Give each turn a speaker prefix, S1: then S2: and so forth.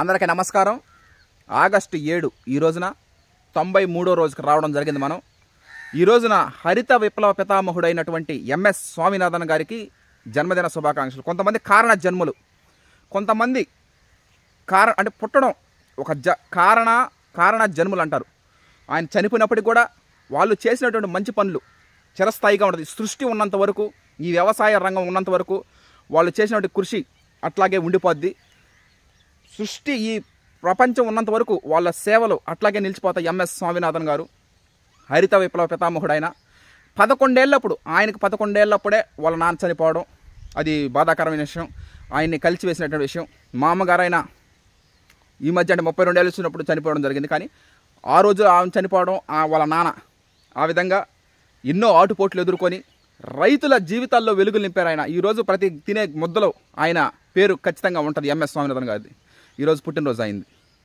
S1: అందరికీ నమస్కారం ఆగస్టు ఏడు ఈ రోజున తొంభై మూడో రోజుకి రావడం జరిగింది మనం ఈ రోజున హరిత విప్లవ పితామహుడైనటువంటి ఎంఎస్ స్వామినాథన్ గారికి జన్మదిన శుభాకాంక్షలు కొంతమంది కారణ జన్మలు కొంతమంది కార అంటే పుట్టడం ఒక జ కారణ కారణ జన్మలు అంటారు ఆయన చనిపోయినప్పటికి కూడా వాళ్ళు చేసినటువంటి మంచి పనులు చిరస్థాయిగా ఉండదు సృష్టి ఉన్నంత వరకు ఈ వ్యవసాయ రంగం ఉన్నంత వరకు వాళ్ళు చేసినటువంటి కృషి అట్లాగే ఉండిపోద్ది సృష్టి ఈ ప్రపంచం ఉన్నంత వరకు వాళ్ళ సేవలు అట్లాగే నిలిచిపోతాయి ఎంఎస్ స్వామినాథన్ గారు హరిత విప్లవ పితామహుడైన పదకొండేళ్ళప్పుడు ఆయనకు పదకొండేళ్ళప్పుడే వాళ్ళ నాన్న చనిపోవడం అది బాధాకరమైన విషయం ఆయన్ని కలిసి వేసినటువంటి విషయం మా అమ్మగారైన ఈ మధ్య అంటే ముప్పై రెండేళ్ళు వచ్చినప్పుడు చనిపోవడం జరిగింది కానీ ఆ రోజు ఆమె చనిపోవడం వాళ్ళ నాన్న ఆ విధంగా ఎన్నో ఆటుపోట్లు ఎదుర్కొని రైతుల జీవితాల్లో వెలుగులు నింపారు ఆయన ఈరోజు ప్రతి తినే ముద్దలో ఆయన పేరు ఖచ్చితంగా ఉంటుంది ఎంఎస్ స్వామినాథన్ గారిది ఈరోజు పుట్టినరోజు అయింది